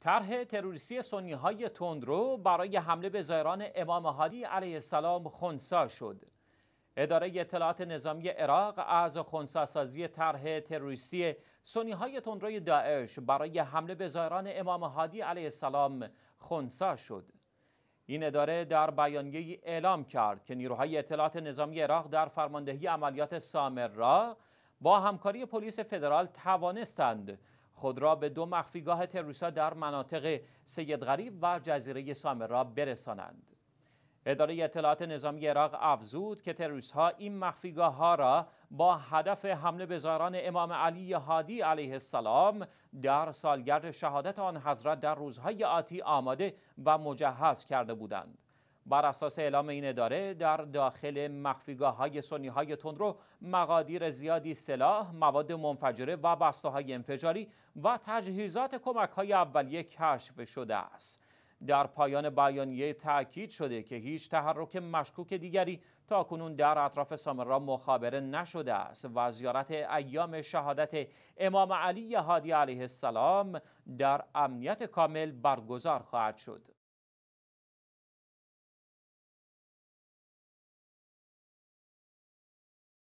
طرح تروریستی سنی های تندرو برای حمله به زایران امام هادی علیه السلام خونسا شد. اداره اطلاعات نظامی عراق از سازی طرح تروریستی سنی های تندروی داعش برای حمله به زایران امام هادی علیه السلام خونسا شد. این اداره در بیانیه اعلام کرد که نیروهای اطلاعات نظامی عراق در فرماندهی عملیات سامر را با همکاری پلیس فدرال توانستند خود را به دو مخفیگاه تروریستها در مناطق سید غریب و جزیره سامرا برسانند اداره اطلاعات نظامی عراق افزود که ها این مخفیگاه ها را با هدف حمله به زاران امام علی هادی علیه السلام در سالگرد شهادت آن حضرت در روزهای آتی آماده و مجهز کرده بودند بر اساس اعلام این اداره در داخل مخفیگاه های سنی های تندرو مقادیر زیادی سلاح، مواد منفجره و بسته های انفجاری و تجهیزات کمک های اولیه کشف شده است. در پایان بیانیه تاکید شده که هیچ تحرک مشکوک دیگری تا کنون در اطراف سامرا مخابره نشده است و زیارت ایام شهادت امام علی هادی علیه السلام در امنیت کامل برگزار خواهد شد.